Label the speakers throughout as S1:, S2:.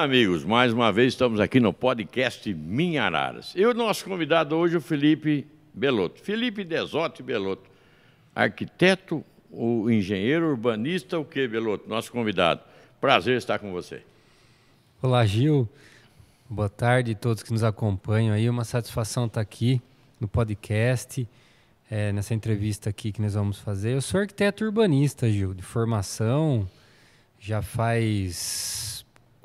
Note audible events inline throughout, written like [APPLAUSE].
S1: Olá, amigos. Mais uma vez estamos aqui no podcast Minha Araras. E o nosso convidado hoje é o Felipe Beloto, Felipe Desotti Beloto, arquiteto, o engenheiro urbanista, o que, Beloto, Nosso convidado. Prazer estar com você.
S2: Olá, Gil. Boa tarde a todos que nos acompanham aí. Uma satisfação estar aqui no podcast, é, nessa entrevista aqui que nós vamos fazer. Eu sou arquiteto urbanista, Gil, de formação. Já faz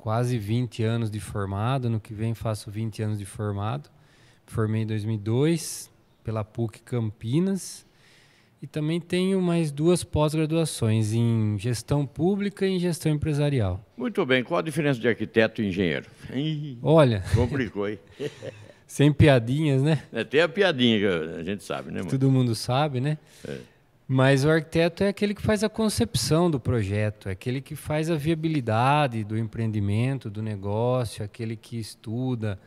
S2: quase 20 anos de formado. No que vem faço 20 anos de formado. Formei em 2002 pela PUC Campinas. E também tenho mais duas pós-graduações em gestão pública e em gestão empresarial.
S1: Muito bem. Qual a diferença de arquiteto e engenheiro? Olha. Complicou, hein? [LAUGHS]
S2: Sem piadinhas, né? É Até a piadinha, a gente sabe, né? Mano? Todo mundo sabe, né? É. Mas o arquiteto é aquele que faz a concepção do projeto, é aquele que faz a viabilidade do empreendimento, do negócio, é aquele que estuda,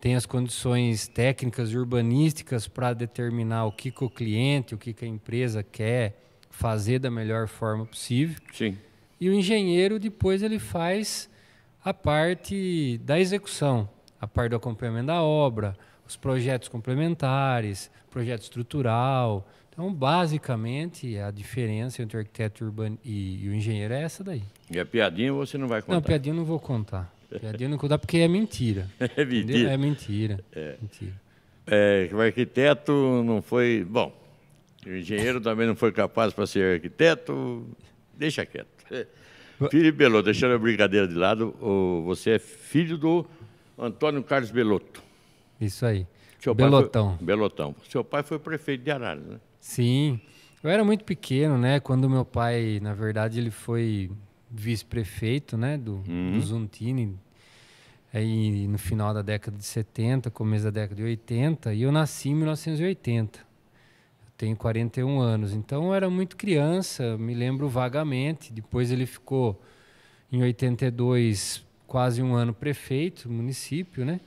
S2: tem as condições técnicas e urbanísticas para determinar o que, que, o cliente, o que, que a empresa quer fazer da melhor forma possível. Sim. E o engenheiro depois ele faz a parte da execução, a parte do acompanhamento da obra, os projetos complementares, projeto estrutural, então, basicamente, a diferença entre o arquiteto urbano e, e, o engenheiro é essa daí.
S1: E a piadinha você não vai contar? Não, a
S2: piadinha eu não vou contar. A piadinha eu não vou contar porque é mentira. [LAUGHS] é mentira. É mentira.
S1: É. mentira. É, o arquiteto não foi. Bom, o engenheiro também não foi capaz para ser arquiteto. Deixa quieto. Felipe Belotto, deixando a brincadeira de lado, você é filho do Antônio Carlos Belotto.
S2: Isso aí. Seu Belotão. Foi,
S1: Belotão. Seu pai foi prefeito de Araras, né?
S2: Sim. Eu era muito pequeno, né? Quando meu pai, na verdade, ele foi vice-prefeito, né? Do, uhum. do Zuntini. Aí no final da década de 70, começo da década de 80. E eu nasci em 1980. Eu tenho 41 anos. Então eu era muito criança, me lembro vagamente. Depois ele ficou em 82, quase um ano prefeito, município, né?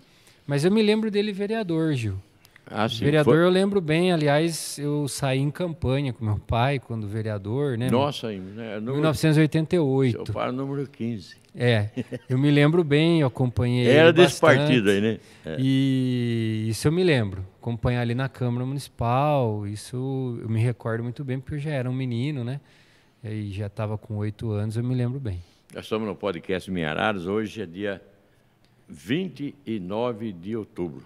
S2: Mas eu me lembro dele vereador, Gil. Ah, vereador, Foi... eu lembro bem, aliás, eu saí em campanha com meu pai quando vereador, né? Nós saímos, né? É número... 1988. Seu pai é número 15. É, eu me lembro bem, eu acompanhei. Era desse bastante, partido aí, né? É. E isso eu me lembro. Acompanhar ali na Câmara Municipal, isso eu me recordo muito bem, porque eu já era um menino, né? E já estava com oito anos, eu me lembro bem.
S1: Nós estamos no podcast Minhararas, hoje é dia 29 de outubro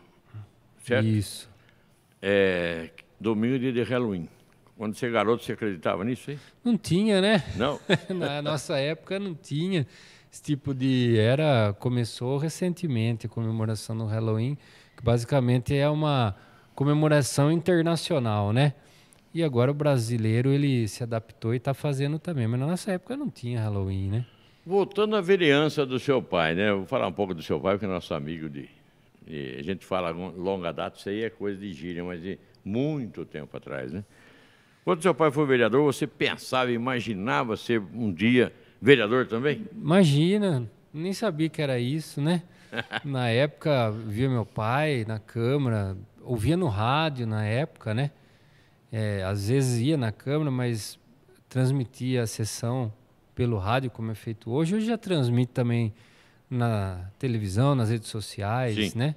S1: certo? Isso. É, domingo dia de Halloween. Quando você é garoto, você acreditava nisso aí?
S2: Não tinha, né? Não. [LAUGHS] Na nossa época não tinha esse tipo de era começou recentemente a comemoração do Halloween, que basicamente é uma comemoração internacional, né? E agora o brasileiro ele se adaptou e está fazendo também, mas na nossa época não tinha Halloween, né?
S1: Voltando à vereança do seu pai, né? Vou falar um pouco do seu pai, porque é nosso amigo de e a gente fala longa data, isso aí é coisa de gíria, mas de muito tempo atrás, né? Quando seu pai foi vereador, você pensava, imaginava ser um dia vereador também?
S2: Imagina, nem sabia que era isso, né? [LAUGHS] na época, via meu pai na Câmara, ouvia no rádio na época, né? É, às vezes ia na Câmara, mas transmitia a sessão pelo rádio, como é feito hoje. Hoje já transmite também na televisão, nas redes sociais, Sim. né?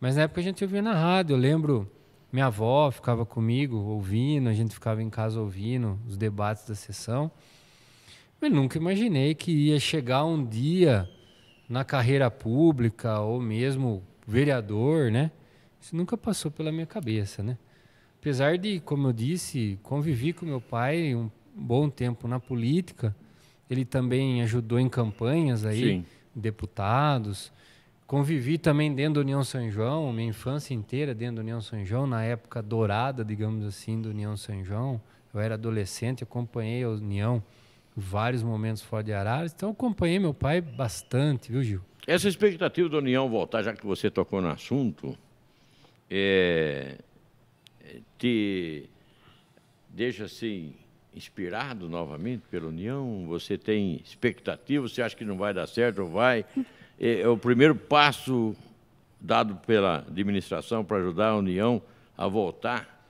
S2: Mas na época a gente ouvia na rádio. Eu lembro, minha avó ficava comigo ouvindo, a gente ficava em casa ouvindo os debates da sessão. Eu nunca imaginei que ia chegar um dia na carreira pública ou mesmo vereador, né? Isso nunca passou pela minha cabeça, né? Apesar de, como eu disse, convivi com meu pai um bom tempo na política, ele também ajudou em campanhas aí. Sim deputados. Convivi também dentro da União São João, minha infância inteira dentro da União São João, na época dourada, digamos assim, da União São João. Eu era adolescente, acompanhei a União vários momentos fora de Araras, então acompanhei meu pai bastante, viu, Gil?
S1: Essa expectativa da União voltar, já que você tocou no assunto, é, é te deixa assim inspirado novamente pela União? Você tem expectativa? Você acha que não vai dar certo ou vai? É, é o primeiro passo dado pela administração para ajudar a União a voltar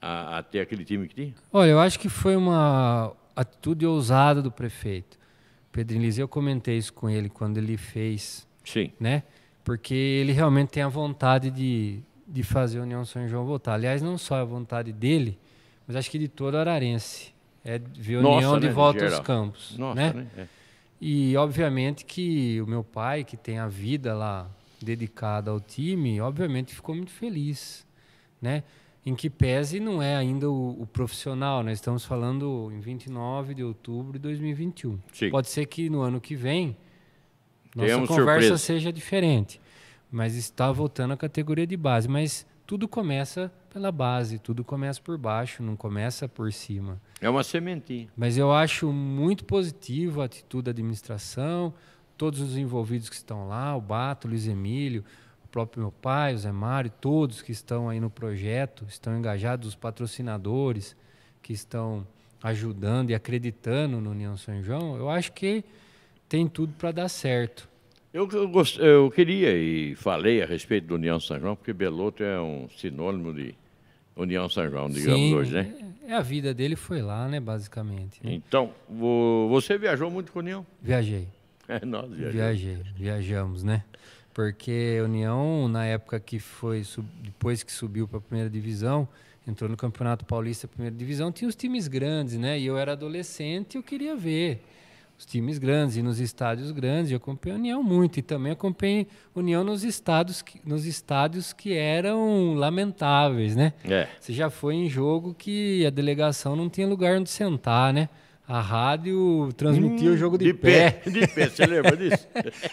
S1: a, a ter aquele time que tinha?
S2: Olha, eu acho que foi uma atitude ousada do prefeito. Pedrinho Lise, eu comentei isso com ele quando ele fez. Sim. Né? Porque ele realmente tem a vontade de, de fazer a União São João voltar. Aliás, não só a vontade dele, mas acho que de todo ararense. É Vionião Nossa, de né? volta Geral. aos campos. Nossa, né? né? É. E obviamente que o meu pai, que tem a vida lá dedicada ao time, obviamente ficou muito feliz, né? Em que pese não é ainda o, o profissional, nós né? estamos falando em 29 de outubro de 2021. Sim. Pode ser que no ano que vem
S1: nossa Temos conversa surpresa. seja
S2: diferente, mas está voltando à categoria de base, mas tudo começa pela base, tudo começa por baixo, não começa por cima. É uma sementinha. Mas eu acho muito positivo a atitude da administração, todos os envolvidos que estão lá, o Bato, o Luiz Emílio, o próprio meu pai, o Zé Mário, todos que estão aí no projeto, estão engajados, os patrocinadores que estão ajudando e acreditando no União São João, eu acho que tem tudo para dar certo.
S1: Eu, eu, gost, eu queria e falei a respeito do União São João, porque Beloto é um sinônimo de União São João, digamos Sim, hoje, né?
S2: É, é a vida dele foi lá, né, basicamente. Né?
S1: Então, você viajou muito com União? Viajei.
S2: [LAUGHS] É, nós viajamos. Viajei, viajamos, né? Porque União, na época que foi, depois que subiu para a primeira divisão, entrou no Campeonato Paulista Primeira Divisão, tinha os times grandes, né? E eu era adolescente e eu queria ver os times grandes e nos estádios grandes. Eu acompanhei a União muito e também acompanhei a União nos estádios que, nos estádios que eram lamentáveis, né? É. Você já foi em jogo que a delegação não tinha lugar onde sentar, né? A rádio transmitia hum, o jogo de, de pé. pé. De pé, você lembra disso?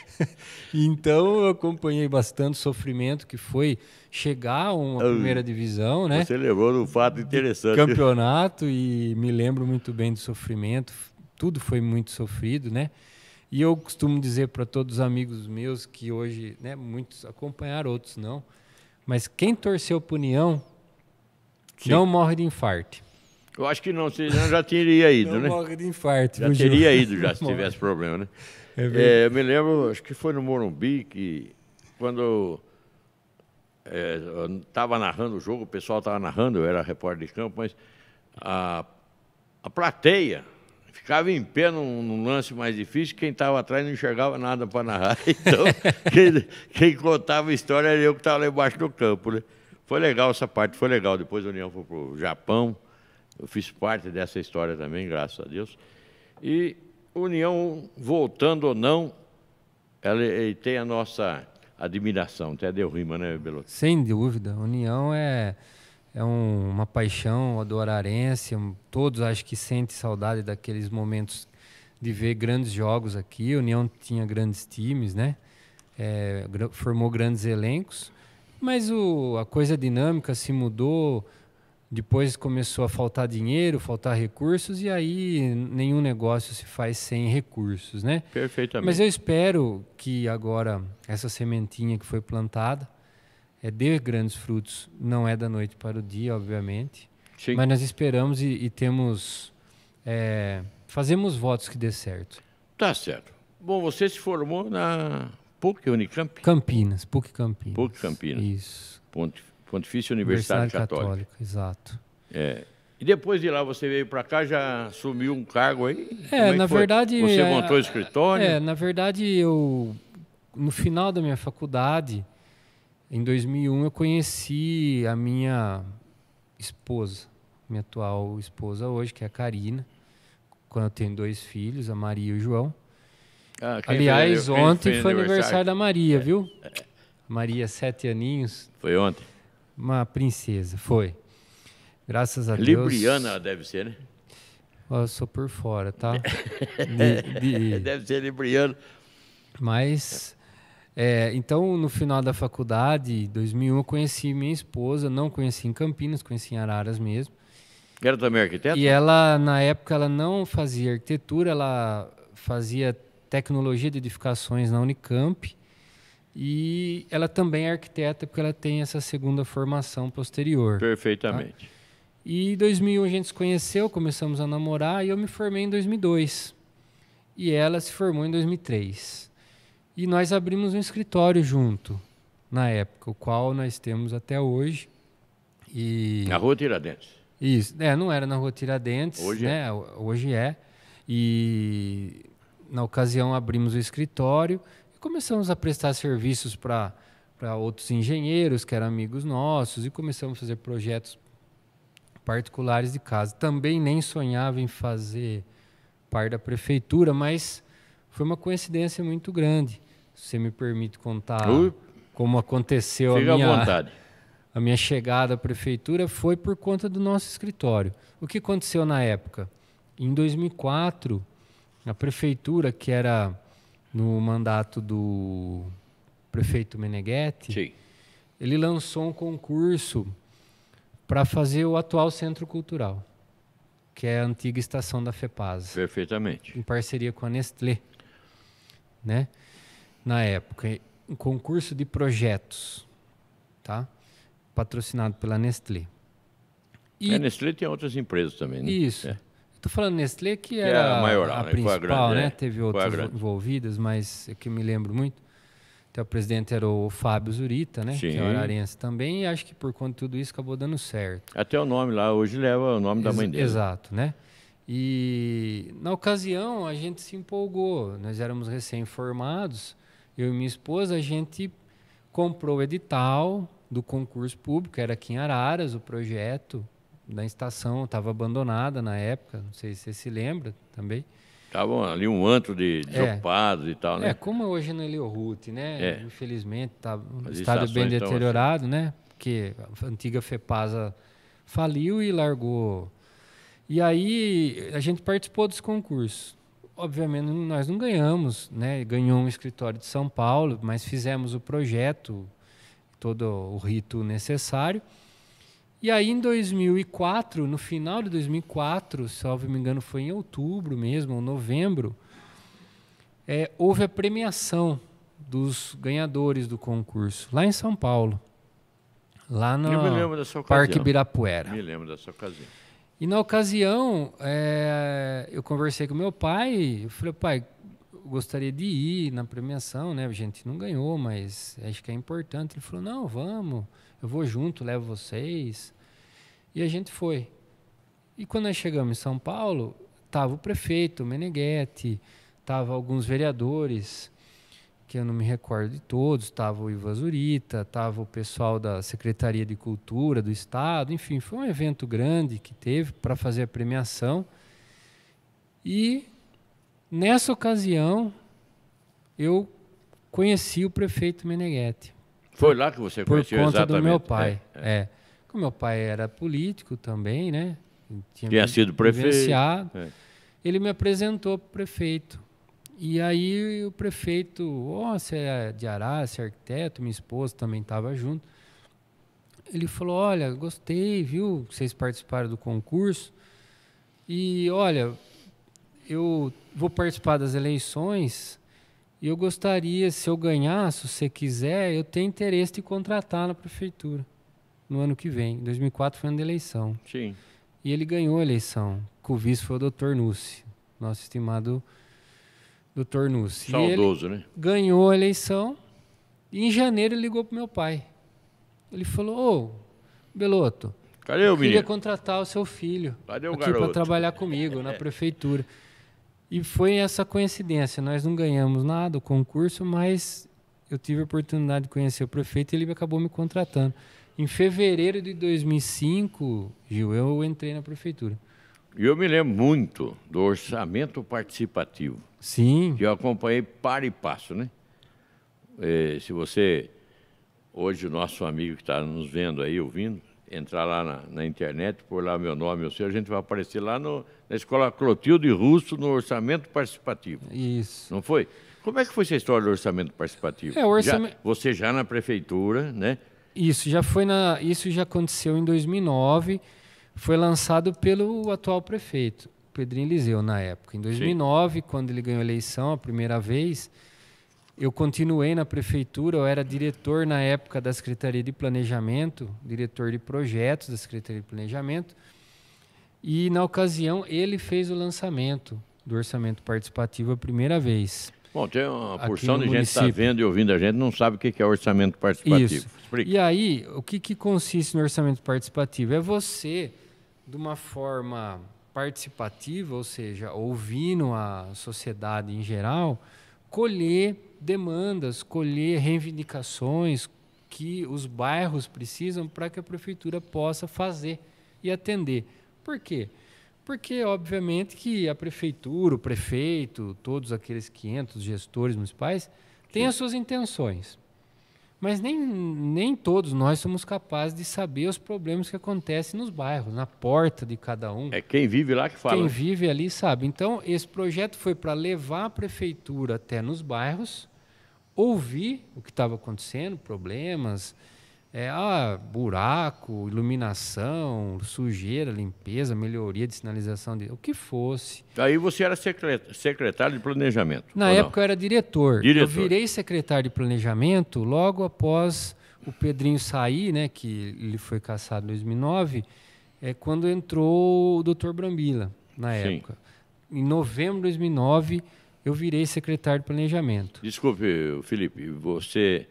S2: [LAUGHS] então eu acompanhei bastante o sofrimento que foi chegar a uma primeira divisão, né? Você lembrou do fato interessante. Campeonato e me lembro muito bem do sofrimento tudo foi muito sofrido, né? E eu costumo dizer para todos os amigos meus que hoje, né, muitos acompanharam, outros não, mas quem torceu para União Sim. não morre de infarto. Eu acho que
S1: não, senão já teria [LAUGHS] ido, não né? morre de infarto. Já teria jogo. ido, já, [LAUGHS] se tivesse problema, né? É é, eu me lembro, acho que foi no Morumbi que quando é, estava narrando o jogo, o pessoal estava narrando, eu era repórter de campo, mas a, a plateia ficava em pé num, num, lance mais difícil, quem estava atrás não enxergava nada para narrar. [LAUGHS] Então, quem, quem, contava a história era eu que estava lá embaixo do campo. Né? Foi legal essa parte, foi legal. Depois a União foi para o Japão, eu fiz parte dessa história também, graças a Deus. E União, voltando ou não, ela, ela tem a nossa admiração, até deu rima, né, Belo?
S2: Sem dúvida, União é é um, uma paixão adorarense. Todos acho que sentem saudade daqueles momentos de ver grandes jogos aqui. A União tinha grandes times, né? É, formou grandes elencos, mas o, a coisa dinâmica se mudou. Depois começou a faltar dinheiro, faltar recursos, e aí nenhum negócio se faz sem recursos, né? Perfeitamente. Mas eu espero que agora essa sementinha que foi plantada é de grandes frutos, não é da noite para o dia, obviamente. Sim. Mas nós esperamos e, e temos. É, fazemos votos que dê certo.
S1: Tá certo. Bom, você se formou na PUC Unicamp?
S2: Campinas, PUC Campinas.
S1: PUC Campinas. Isso. Pontif Pontifícia Universidade, Universidade Católica. Católica. Exato. É. E depois de lá você veio para cá, já assumiu um cargo aí? É, é na verdade. Você é, montou é, o escritório? É,
S2: na verdade, eu. No final da minha faculdade, em 2001 eu conheci a minha esposa, minha atual esposa hoje, que é a Karina. Quando eu tenho dois filhos, a Maria e o João. Ah, Aliás, foi, ontem foi, foi aniversário da Maria, é. viu? Maria, sete aninhos. Foi ontem. Uma princesa, foi. Graças a Libriana Deus. Libriana deve ser, né? Eu sou por fora, tá? [LAUGHS] De, de...
S1: Deve ser Libriana,
S2: Mas é, então, no final da faculdade, 2001, eu conheci minha esposa, não conheci em Campinas, conheci em Araras mesmo.
S1: Era também arquiteta? E
S2: ela, na época, ela não fazia arquitetura, ela fazia tecnologia de edificações na Unicamp. E ela também é arquiteta, porque ela tem essa segunda formação posterior. Tá? Perfeitamente. Tá? E em 2001 a gente se conheceu, começamos a namorar, e eu me formei em 2002. E ela se formou em 2003. E nós abrimos um escritório junto, na época, o qual nós temos até hoje. E... Na Rua Tiradentes. Isso, é, não era na Rua Tiradentes, hoje é. né? é. Hoje é. E na ocasião abrimos o escritório e começamos a prestar serviços para outros engenheiros que eram amigos nossos e começamos a fazer projetos particulares de casa. Também nem sonhava em fazer par da prefeitura, mas foi uma coincidência muito grande você me permite contar uh, como aconteceu a minha, [LAUGHS] a minha chegada à prefeitura, foi por conta do nosso escritório. O que aconteceu na época? Em 2004, a prefeitura, que era no mandato do prefeito Meneghetti, Sim. ele lançou um concurso para fazer o atual Centro Cultural, que é a antiga estação da FEPAS. Perfeitamente. Em parceria com a Nestlé. Né? na época, um concurso de projetos, tá? Patrocinado pela Nestlé.
S1: E... A é, Nestlé tem outras empresas também, né? Isso.
S2: É. Estou falando Nestlé, que, que é era a, né? a principal, a grande, né? É. Teve outras envolvidas, mas é que eu me lembro muito. Então, o presidente era o Fábio Zurita, né? Sim. Que é ararense também, e acho que por conta de tudo isso acabou dando certo.
S1: Até o nome lá hoje leva o nome Ex da mãe dele. Exato, né?
S2: E na ocasião a gente se empolgou, nós éramos recém-formados, eu e minha esposa, a gente comprou o edital do concurso público, era aqui em Araras o projeto da estação, estava abandonada na época, não sei se você se lembra também.
S1: Estavam ali um antro de desocupados é, e tal, né? É,
S2: como hoje no é Elio né? É. Infelizmente, está um estado bem assim. deteriorado, então, assim... né? Porque a antiga FEPASA faliu e largou. E aí a gente participou desse concurso obviamente nós não ganhamos, né? Ganhou um escritório de São Paulo, mas fizemos o projeto, todo o rito necessário. E aí em 2004, no final de 2004, se não me engano foi em outubro mesmo, ou novembro, é, houve a premiação dos ganhadores do concurso lá em São Paulo, lá no Parque Birapuera.
S1: Me lembro dessa ocasião.
S2: E na ocasião, é, eu conversei com meu pai, eu falei, pai, gostaria de ir na premiação, né? A gente não ganhou, mas acho que é importante. Ele falou, não, vamos, eu vou junto, levo vocês. E a gente foi. E quando nós chegamos em São Paulo, estava o prefeito, o Meneghetti, estava alguns vereadores, que eu não me recordo de todos, estava o Ivan Zurita, estava o pessoal da Secretaria de Cultura do Estado, enfim, foi um evento grande que teve para fazer a premiação. E nessa ocasião eu conheci o prefeito Meneghetti. Foi lá que você conheceu Por conta exatamente. do meu pai. É, é. é. Como meu pai era político também, né? Tinha, Tinha sido prefeito. É. Ele me apresentou para o prefeito. E aí o prefeito, ó, oh, você é de Ará, você é arquiteto, minha esposa também estava junto. Ele falou, olha, gostei, viu, vocês participaram do concurso. E olha, eu vou participar das eleições e eu gostaria, se eu ganhar, se você quiser, eu tenho interesse de contratar na prefeitura no ano que vem. 2004 foi ano de eleição. Sim. E ele ganhou a eleição. O vice foi o doutor Nussi, nosso estimado do Tornus. Saudoso, né? Ganhou a eleição e em janeiro ele ligou pro meu pai. Ele falou: Ô, Beloto, Cadê eu o queria menino? contratar o seu filho Cadê o aqui para trabalhar comigo na [LAUGHS] é. prefeitura. E foi essa coincidência. Nós não ganhamos nada, o concurso, mas eu tive a oportunidade de conhecer o prefeito e ele acabou me contratando. Em fevereiro de 2005, Gil, eu entrei na prefeitura. E eu
S1: me lembro muito do orçamento participativo. Sim. Que eu acompanhei para e passo, né? É, se você, hoje, o nosso amigo que está nos vendo aí, ouvindo, entrar lá na, na internet, pôr lá meu nome, ou seja, a gente vai aparecer lá no, na escola Clotilde Russo, no orçamento participativo. Isso. Não foi? Como é que foi essa história do orçamento participativo? É, orçamento... Já, você já na prefeitura, né?
S2: Isso já foi na, isso já aconteceu em 2009 foi lançado pelo atual prefeito, Pedrinho Liseu, na época. Em 2009, Sim. quando ele ganhou a eleição a primeira vez, eu continuei na prefeitura, eu era diretor na época da Secretaria de Planejamento, diretor de projetos da Secretaria de Planejamento, e na ocasião ele fez o lançamento do orçamento participativo a primeira vez. Bom, tem
S1: uma porção de município. gente que está vendo e ouvindo a gente não sabe o que é orçamento participativo. Isso.
S2: E aí, o que, que consiste no orçamento participativo? É você de uma forma participativa, ou seja, ouvindo a sociedade em geral, colher demandas, colher reivindicações que os bairros precisam para que a prefeitura possa fazer e atender. Por quê? Porque, obviamente, que a prefeitura, o prefeito, todos aqueles 500 gestores municipais têm as suas intenções. Mas nem, nem todos nós somos capazes de saber os problemas que acontecem nos bairros, na porta de cada um.
S1: É quem vive lá que fala. Quem né?
S2: vive ali sabe. Então, esse projeto foi para levar a prefeitura até nos bairros, ouvir o que estava acontecendo, problemas, é, ah, buraco, iluminação, sujeira, limpeza, melhoria de sinalização, de, o que fosse.
S1: Aí você era secretário de planejamento. Na época não? eu era diretor. diretor. Eu virei
S2: secretário de planejamento logo após o Pedrinho sair, né, que ele foi caçado em 2009, é quando entrou o Dr. Brambila na Sim. época. Em novembro de 2009 eu virei secretário de planejamento.
S1: Desculpe, Felipe, você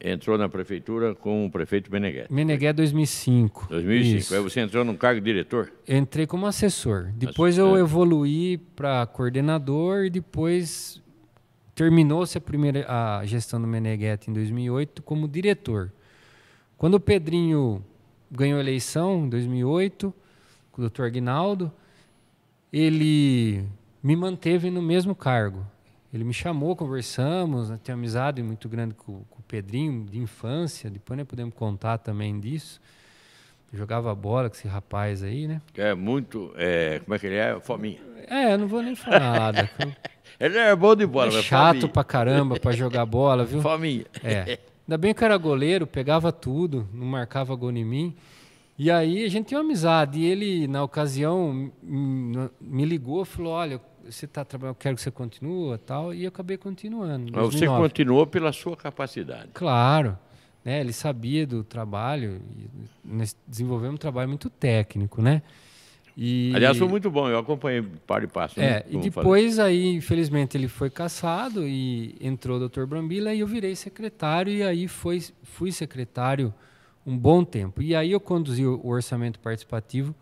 S1: entrou na prefeitura com o prefeito Meneghetti.
S2: Meneghetti 2005. 2005. Isso. Aí
S1: você entrou num cargo de diretor?
S2: Entrei como assessor. Depois assessor. eu evoluí para coordenador e depois terminou-se a primeira a gestão do Meneghetti em 2008 como diretor. Quando o Pedrinho ganhou a eleição em 2008 com o Dr. Aguinaldo, ele me manteve no mesmo cargo. Ele me chamou, conversamos, né? tenho amizade muito grande com, com, o Pedrinho, de infância, depois né, podemos contar também disso. Jogava bola com esse rapaz aí, né?
S1: É muito, é, como é que
S2: ele é? Fominha. É, não vou nem falar nada. [LAUGHS] ele é bom de bola, é Chato fominha. pra caramba pra jogar bola, viu? Fominha. É. Ainda bem que eu era goleiro, pegava tudo, não marcava gol em mim. E aí a gente tinha uma amizade. E ele, na ocasião, me ligou e falou: Olha, você está trabalhando, eu quero que você continue tal, e eu acabei continuando. Mas 2009. você continuou
S1: pela sua capacidade.
S2: Claro. Né, ele sabia do trabalho, nós desenvolvemos um trabalho muito técnico, né? E, Aliás, foi muito
S1: bom, eu acompanhei para e passo. É, né? e depois
S2: aí, infelizmente, ele foi caçado e entrou o Dr. Brambila e eu virei secretário e aí foi, fui secretário um bom tempo. E aí eu conduzi o orçamento participativo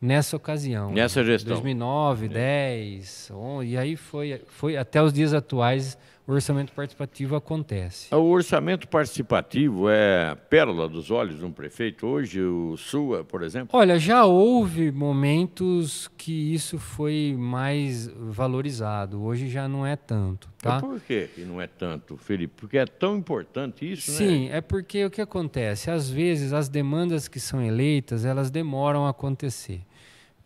S2: nessa ocasião. Né? Nessa gestão. 2009, é. 10, 11, e aí foi, foi até os dias atuais o orçamento participativo acontece.
S1: O orçamento participativo é pérola dos olhos de um prefeito hoje, o SUA, por exemplo?
S2: Olha, já houve momentos que isso foi mais valorizado, hoje já não é tanto. Tá? por
S1: que não é tanto, Felipe? Porque é tão importante isso, né? Sim,
S2: né? é porque o que acontece? Às vezes as demandas que são eleitas, elas demoram a acontecer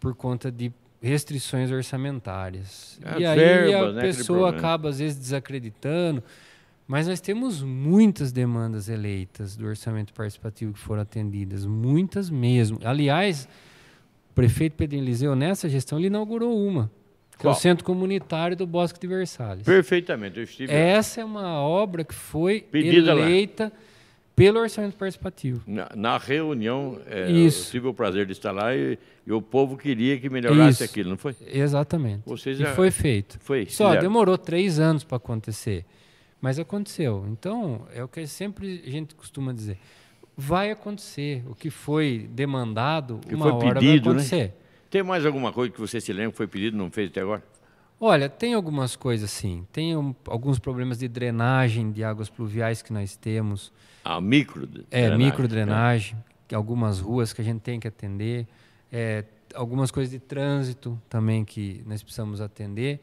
S2: por conta de restrições orçamentárias. É, e aí a né, pessoa acaba às vezes desacreditando. Mas nós temos muitas demandas eleitas do orçamento participativo que foram atendidas, muitas mesmo. Aliás, o prefeito Pedro Eliseu, nessa gestão, ele inaugurou uma. Que é o Centro Comunitário do Bosque de Versalhes. Perfeitamente, eu estive. Essa é uma obra que foi Pedida eleita. Lá pelo orçamento participativo. Na,
S1: na reunião, é, eu tive o prazer de estar lá e, e o povo queria que melhorasse Isso. aquilo, não foi? Exatamente.
S2: Vocês e foi feito. Foi, Só demorou três anos para acontecer, mas aconteceu. Então, é o que sempre a gente costuma dizer. Vai acontecer. O que foi demandado, que uma foi hora pedido, vai né? acontecer. Né?
S1: Tem mais alguma coisa que você se lembra que foi pedido e não fez até agora?
S2: Olha, tem algumas coisas sim. Tem um, alguns problemas de drenagem de águas pluviais que nós temos. A ah, micro É, micro drenagem, é. algumas ruas que a gente tem que atender, é, algumas coisas de trânsito também que nós precisamos atender.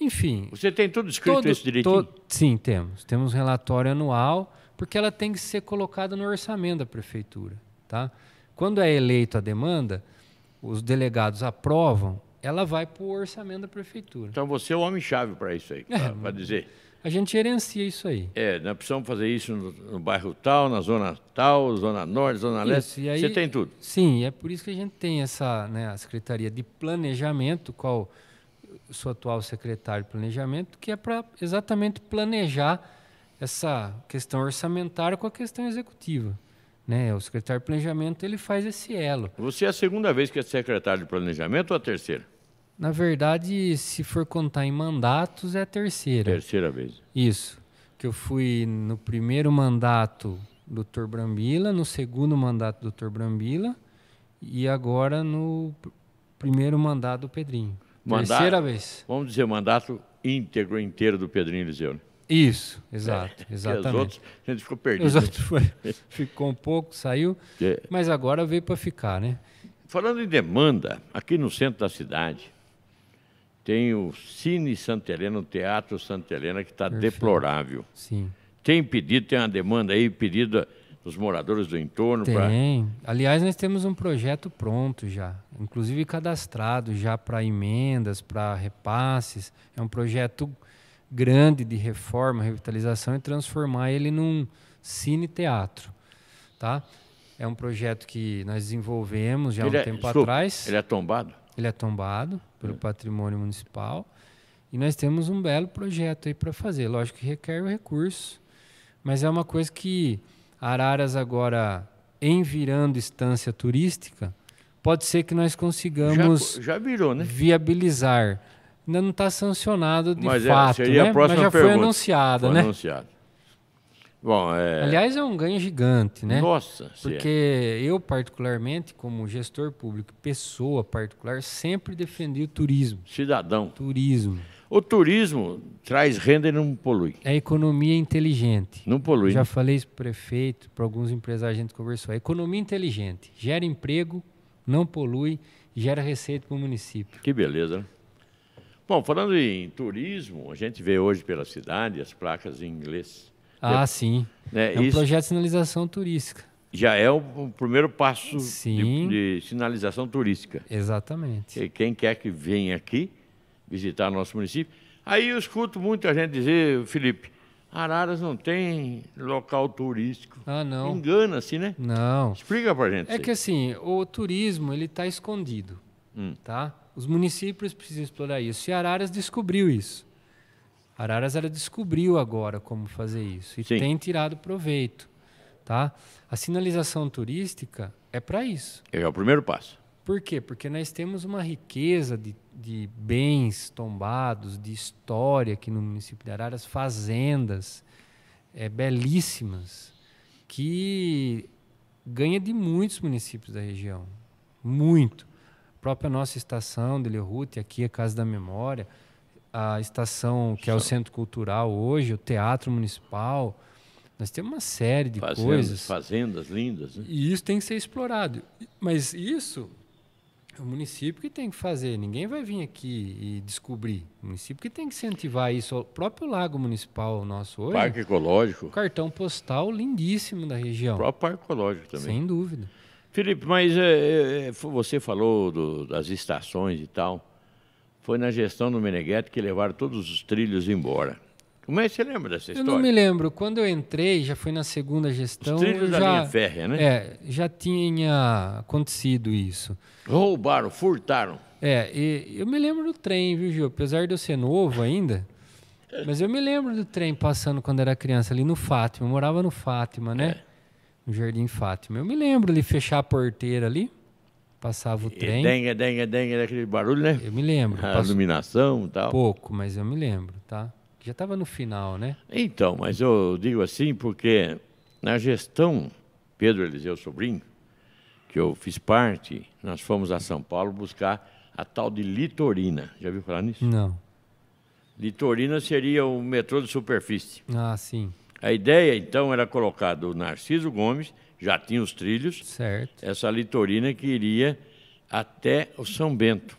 S2: Enfim. Você tem tudo escrito todo, isso direitinho? To, sim, temos. Temos relatório anual, porque ela tem que ser colocada no orçamento da prefeitura. Tá? Quando é eleito a demanda, os delegados aprovam, ela vai para o orçamento da prefeitura. Então você é o homem-chave para isso aí, é, para dizer a gente gerencia isso aí.
S1: É, nós precisamos fazer isso no, no bairro tal, na zona tal, zona norte, zona isso, leste. Aí, Você tem tudo.
S2: Sim, é por isso que a gente tem essa né, a Secretaria de Planejamento, qual o sou atual secretário de Planejamento, que é para exatamente planejar essa questão orçamentária com a questão executiva. Né? O secretário de Planejamento ele faz esse elo.
S1: Você é a segunda vez que é secretário de Planejamento ou a terceira?
S2: Na verdade, se for contar em mandatos, é a terceira. Terceira vez. Isso. Que eu fui no primeiro mandato do Dr. Brambila, no segundo mandato do Dr. Brambila e agora no primeiro mandato do Pedrinho. terceira
S1: vez. Vamos dizer, mandato íntegro, inteiro do Pedrinho Eliseu. Né? Isso, exato, é, exatamente. E os outros, a gente ficou perdido. Os né? outros
S2: foi, [LAUGHS] ficou um pouco, saiu,
S1: é. mas agora veio para ficar, né? Falando em demanda, aqui no centro da cidade, tem o Cine Santa Helena, o Teatro Santa Helena, que está deplorável. Sim. Tem pedido, tem uma demanda aí, pedida dos moradores do entorno? Tem. Pra...
S2: Aliás, nós temos um projeto pronto já, inclusive cadastrado já para emendas, para repasses. É um projeto grande de reforma, revitalização e transformar ele num cine-teatro. Tá? É um projeto que nós desenvolvemos já há um é, tempo desculpa, atrás. Ele é tombado? Ele é tombado pelo é. patrimônio municipal. E nós temos um belo projeto aí para fazer. Lógico que requer o recurso, mas é uma coisa que Araras agora, em virando estância turística, pode ser que nós consigamos já, já virou, né? viabilizar. Ainda não está sancionado de mas é, fato, é, seria né? a próxima mas já pergunta. foi anunciada, foi né? Anunciado. Bom, é... Aliás, é um ganho gigante, né? Nossa, é. Porque é. eu, particularmente, como gestor público, pessoa particular, sempre defendi o turismo.
S1: Cidadão. Turismo. O turismo traz renda e não polui.
S2: É economia inteligente. Não polui. Eu já falei isso para o prefeito, para alguns empresários, a gente conversou. É economia inteligente. Gera emprego, não polui, gera receita para o município. Que beleza, né?
S1: Bom, falando em turismo, a gente vê hoje pela cidade as placas em inglês. É, ah, é, sim. É, é um isso... projeto de
S2: sinalização turística
S1: já é o, primeiro passo de, de, sinalização turística. Exatamente. E quem quer que venha aqui visitar nosso município. Aí eu escuto muita gente dizer, Felipe,
S2: Araras não tem local turístico. Ah, não. Engana-se, né? Não. Explica para gente. É que assim, o turismo, ele está escondido, hum. tá? Os municípios precisam explorar isso. E Araras descobriu isso. Araras ela descobriu agora como fazer isso e Sim. tem tirado proveito, tá? A sinalização turística é para isso.
S1: É o primeiro passo.
S2: Por quê? Porque nós temos uma riqueza de, de bens tombados, de história aqui no município de Araras, fazendas é, belíssimas, que ganha de muitos municípios da região. Muito. A própria nossa estação de Lerute, aqui a é Casa da Memória, a estação que é o Centro Cultural hoje, o Teatro Municipal. Nós temos uma série de fazendas, coisas.
S1: Fazendas lindas. Né? E
S2: isso tem que ser explorado. Mas isso é o município que tem que fazer. Ninguém vai vir aqui e descobrir. O município que tem que incentivar isso. O próprio lago municipal nosso hoje. Parque
S1: Ecológico.
S2: Cartão postal lindíssimo da região. O próprio
S1: Parque Ecológico também. Sem dúvida. Felipe, mas é, é, é você falou do, das estações e tal. Foi na gestão do Meneghetti que levaram todos os trilhos embora. Como é que você lembra dessa história? Eu não me
S2: lembro. Quando eu entrei, já foi na segunda gestão. Os trilhos já, da linha férrea, né? É, já tinha acontecido isso. Roubaram, furtaram. É, eu me lembro do trem, viu, Gil? Apesar de eu ser novo ainda, mas eu me lembro do trem passando quando era criança ali no Fátima. Eu morava no Fátima, né? É. No Jardim Fátima. Eu me lembro ali fechar a porteira ali. Passava o é trem. Denga, é denga, é denga, era aquele barulho, né? Eu me lembro. A iluminação e tal. Pouco, mas eu me lembro, tá? Já estava no final, né?
S1: Então, mas eu digo assim porque na gestão Pedro Eliseu Sobrinho, que eu fiz parte, nós fomos a São Paulo buscar a tal de litorina. Já viu falar nisso? Não. Litorina seria o metrô de superfície. Ah, sim. A ideia, então, era colocar do Narciso Gomes já tinha os trilhos. Certo. Essa litorina que iria até o São Bento.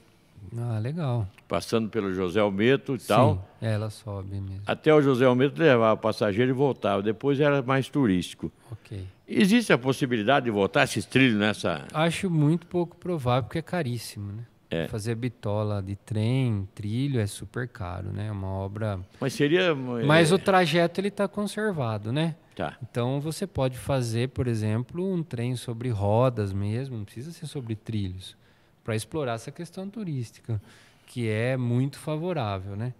S2: Ah, legal.
S1: Passando pelo José Almeto e Sim, tal.
S2: ela sobe mesmo.
S1: Até o José Almeto levava passageiro e voltava. Depois era mais turístico. Ok. Existe a possibilidade de voltar esses trilhos nessa...
S2: Acho muito pouco provável, porque é caríssimo, né? É. Fazer bitola de trem, trilho é super caro, né? É uma obra. Mas seria. É, Mas o trajeto ele está conservado, né? Tá. Então você pode fazer, por exemplo, um trem sobre rodas mesmo, não precisa ser sobre trilhos, para explorar essa questão turística, que é muito favorável, né?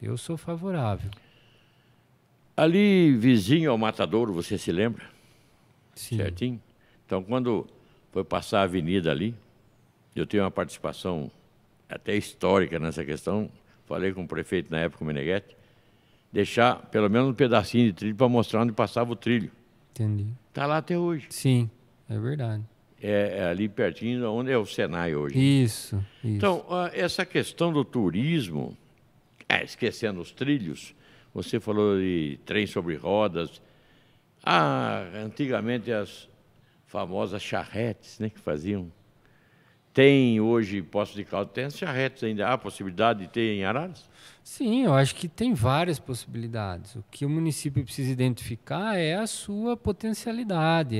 S2: Eu sou favorável.
S1: Ali vizinho ao Matadouro, você se lembra? Sim. Certinho? Então quando foi passar a avenida ali, eu tenho uma participação até histórica nessa questão. Falei com o prefeito na época, o Meneghetti, deixar pelo menos um pedacinho de trilho para mostrar onde passava o trilho.
S2: Entendi. Está lá até hoje. Sim, é verdade.
S1: É, é, ali pertinho onde é o Senai hoje. Isso, isso. Então, essa questão do turismo, é, esquecendo os trilhos, você falou de trem sobre rodas. Ah, antigamente as famosas charretes, né, que faziam tem hoje postos de Caldas, tem as charretes ainda. Há possibilidade de ter em Araras?
S2: Sim, eu acho que tem várias possibilidades. O que o município precisa identificar é a sua potencialidade.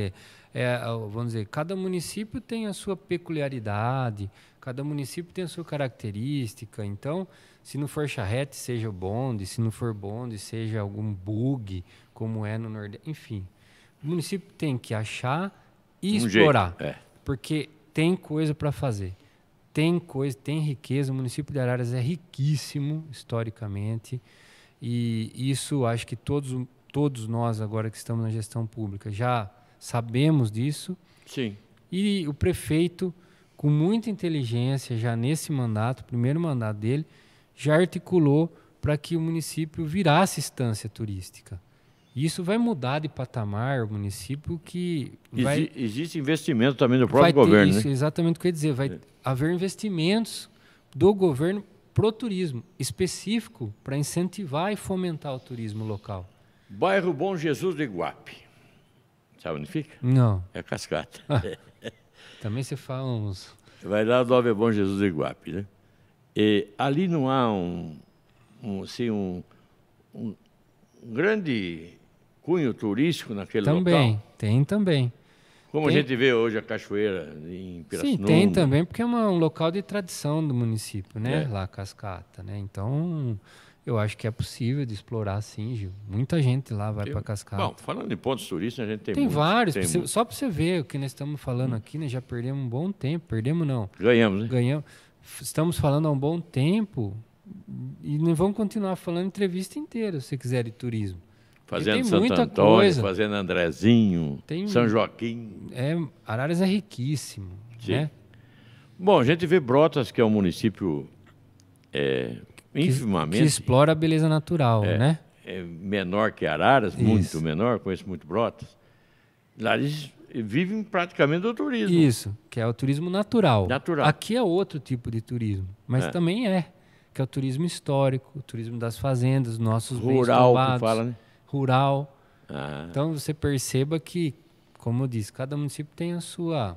S2: É, é vamos dizer, cada município tem a sua peculiaridade, cada município tem a sua característica. Então, se não for charrete, seja bonde, se não for bonde, seja algum bug, como é no Nordeste. Enfim, o município tem que achar e um explorar. Jeito, é. Porque tem coisa para fazer. Tem coisa, tem riqueza. O município de Araras é riquíssimo historicamente. E isso acho que todos, todos nós, agora que estamos na gestão pública, já sabemos disso. Sim. E o prefeito, com muita inteligência, já nesse mandato, primeiro mandato dele, já articulou para que o município virasse instância turística. Isso vai mudar de patamar o município que vai... existe investimento também do próprio governo, isso, né? Exatamente o que eu ia dizer, vai é. haver investimentos do governo pro turismo específico para incentivar e fomentar o turismo local. Bairro Bom Jesus do Iguape. Sabe onde fica? Não. É Cascata. Ah, [LAUGHS] também você fala uns...
S1: Vai lá do Ave Bom Jesus do Iguape, né? E ali não há um, um, assim, um, um grande cunho turístico naquele também, local? Também,
S2: tem também. Como tem. a gente
S1: vê hoje a cachoeira em Pirassununga. Sim, tem também,
S2: porque é uma, um local de tradição do município, né? É. Lá, Cascata, né? Então, eu acho que é possível de explorar, sim, Gil. Muita gente lá vai para Cascata. Bom,
S1: falando de pontos turísticos, a gente tem Tem muitos, vários. Tem você,
S2: só para você ver o que nós estamos falando aqui, né? Já perdemos um bom tempo. Perdemos, não. Ganhamos, né? Ganhamos. Estamos falando há um bom tempo e vamos continuar falando entrevista inteira, se quiser, de turismo. Fazendo Santo Antônio, coisa.
S1: fazendo Andrezinho, tem, São Joaquim. É,
S2: Araras é riquíssimo, Sim. né?
S1: Bom, a gente vê Brotas, que é um município é, infimamente... Que,
S2: explora a beleza natural, é, né?
S1: É menor que Araras, Isso. muito menor, conheço muito Brotas. Lá eles vivem praticamente
S2: do turismo. Isso, que é o turismo natural. Natural. Aqui é outro tipo de turismo, mas é. também é, que é o turismo histórico, o turismo das fazendas, nossos Rural, bens Rural, fala, né? rural. Ah. Então você perceba que, como eu disse, cada município tem a sua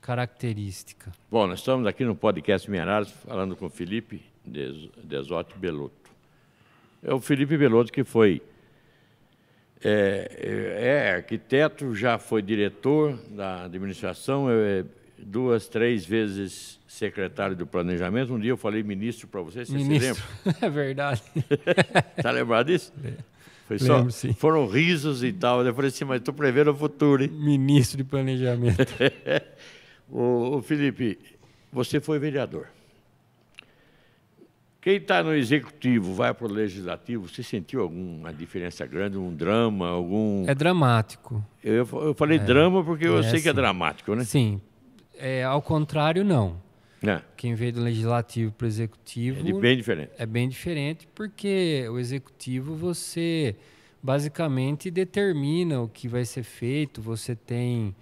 S2: característica.
S1: Bom, nós estamos aqui no podcast Minharas falando com Felipe Desotti Belotto. É o Felipe Belotto que foi é, é, é arquiteto, já foi diretor da administração, é, é, duas, três vezes secretário do planejamento. Um dia eu falei ministro para você, você ministro. se lembra? [LAUGHS] É verdade. Está [LAUGHS] lembrado disso? É. Foi só, Foram risos e tal. Eu falei assim, mas estou prevendo o futuro, hein? Ministro de Planejamento. o, [LAUGHS] o Felipe, você foi vereador. Quem está no executivo vai para o legislativo, você sentiu alguma diferença grande, um drama, algum. É
S2: dramático.
S1: Eu, eu falei é, drama porque eu é, sei que é dramático, né? Sim.
S2: É, ao contrário, não. É. Quem veio do legislativo para o executivo. é bem diferente. É bem diferente, porque o executivo você basicamente determina o que vai ser feito, você tem